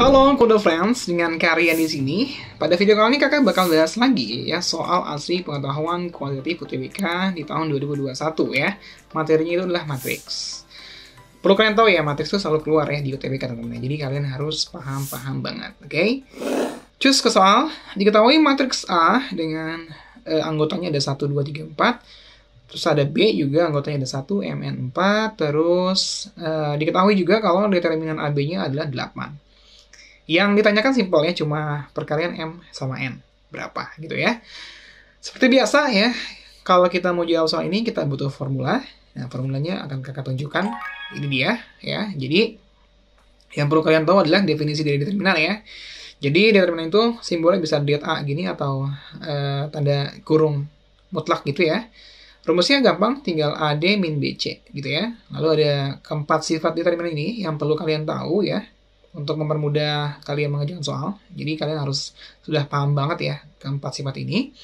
Halo Kudo Friends, dengan Karian di sini. Pada video kali ini kakak bakal bahas lagi ya soal asli pengetahuan kualitatif UTBK di tahun 2021 ya. Materinya itu adalah Matrix. Perlu kalian tahu ya, Matrix itu selalu keluar ya di UTBK teman-teman. Jadi kalian harus paham-paham banget, oke? Okay? Cus ke soal, diketahui Matrix A dengan eh, anggotanya ada 1, 2, 3, 4 terus ada B juga anggotanya ada 1, MN 4, terus uh, diketahui juga kalau determinan AB-nya adalah 8. Yang ditanyakan simpelnya cuma perkalian M sama N. Berapa gitu ya. Seperti biasa ya, kalau kita mau jawab soal ini kita butuh formula. Nah, formulanya akan kakak tunjukkan. Ini dia ya. Jadi yang perlu kalian tahu adalah definisi dari determinan ya. Jadi determinan itu simbolnya bisa diet A gini atau eh, tanda kurung mutlak gitu ya. Rumusnya gampang, tinggal AD min BC gitu ya. Lalu ada keempat sifat determinan ini yang perlu kalian tahu ya untuk mempermudah kalian mengerjakan soal. Jadi kalian harus sudah paham banget ya keempat sifat ini.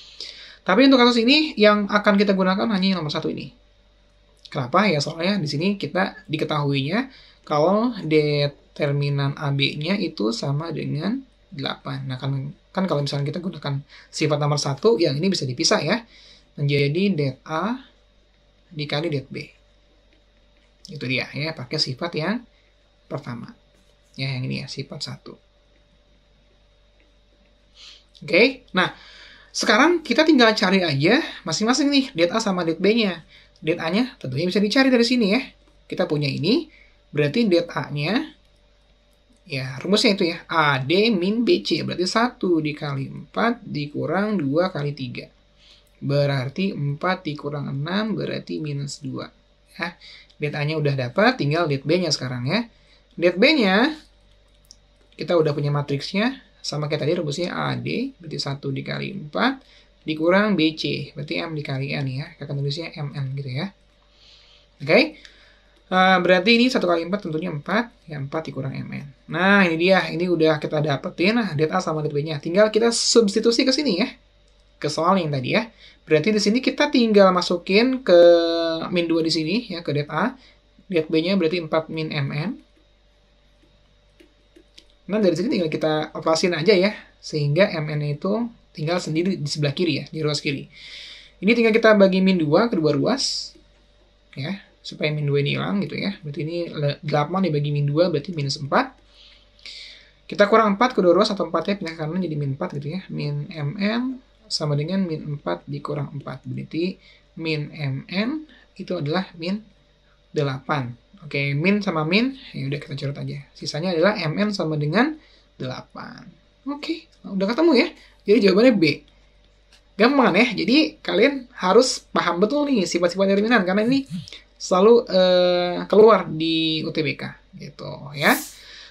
Tapi untuk kasus ini yang akan kita gunakan hanya yang nomor satu ini. Kenapa? Ya soalnya di sini kita diketahuinya kalau determinan AB-nya itu sama dengan 8. Nah, kan, kan kalau misalnya kita gunakan sifat nomor satu, yang ini bisa dipisah ya. Menjadi det A dikali det B. Itu dia ya, pakai sifat yang pertama. Ya, yang ini ya, sifat satu. Oke, okay? nah sekarang kita tinggal cari aja masing-masing nih det A sama det B-nya. Det A-nya tentunya bisa dicari dari sini ya. Kita punya ini, berarti det A-nya, ya rumusnya itu ya, a d min BC, berarti satu dikali empat dikurang dua kali tiga. Berarti empat dikurang enam berarti minus dua. Ya, det A-nya udah dapat, tinggal det B-nya sekarang ya. Det B-nya kita udah punya matriksnya, sama kayak tadi rumusnya AD, berarti 1 dikali 4, dikurang BC, berarti M dikali N ya, akan tulisnya MN gitu ya. Oke, okay? uh, eh, berarti ini 1 kali 4 tentunya 4, ya 4 dikurang MN. Nah, ini dia, ini udah kita dapetin, nah, det A sama det B-nya. Tinggal kita substitusi ke sini ya, ke soal yang tadi ya. Berarti di sini kita tinggal masukin ke min 2 di sini ya, ke det A, det B-nya berarti 4 min MN, Nah dari sini tinggal kita operasiin aja ya, sehingga MN itu tinggal sendiri di sebelah kiri ya, di ruas kiri. Ini tinggal kita bagi min 2 kedua ruas, ya, supaya min 2 ini hilang gitu ya. Berarti ini 8 dibagi min 2 berarti minus 4. Kita kurang 4 kedua ruas atau 4 ya, pindah ke kanan jadi min 4 gitu ya. Min MN sama dengan min 4 dikurang 4. Berarti min MN itu adalah min 8. Oke, min sama min, ya udah kita curut aja. Sisanya adalah mn sama dengan 8. Oke, udah ketemu ya. Jadi jawabannya B. Gampang kan ya. Jadi kalian harus paham betul nih sifat-sifat determinan karena ini selalu uh, keluar di UTBK gitu ya.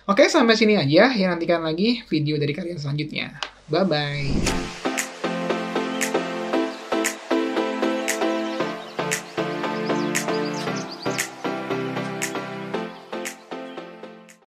Oke, sampai sini aja. Ya nantikan lagi video dari kalian selanjutnya. Bye bye.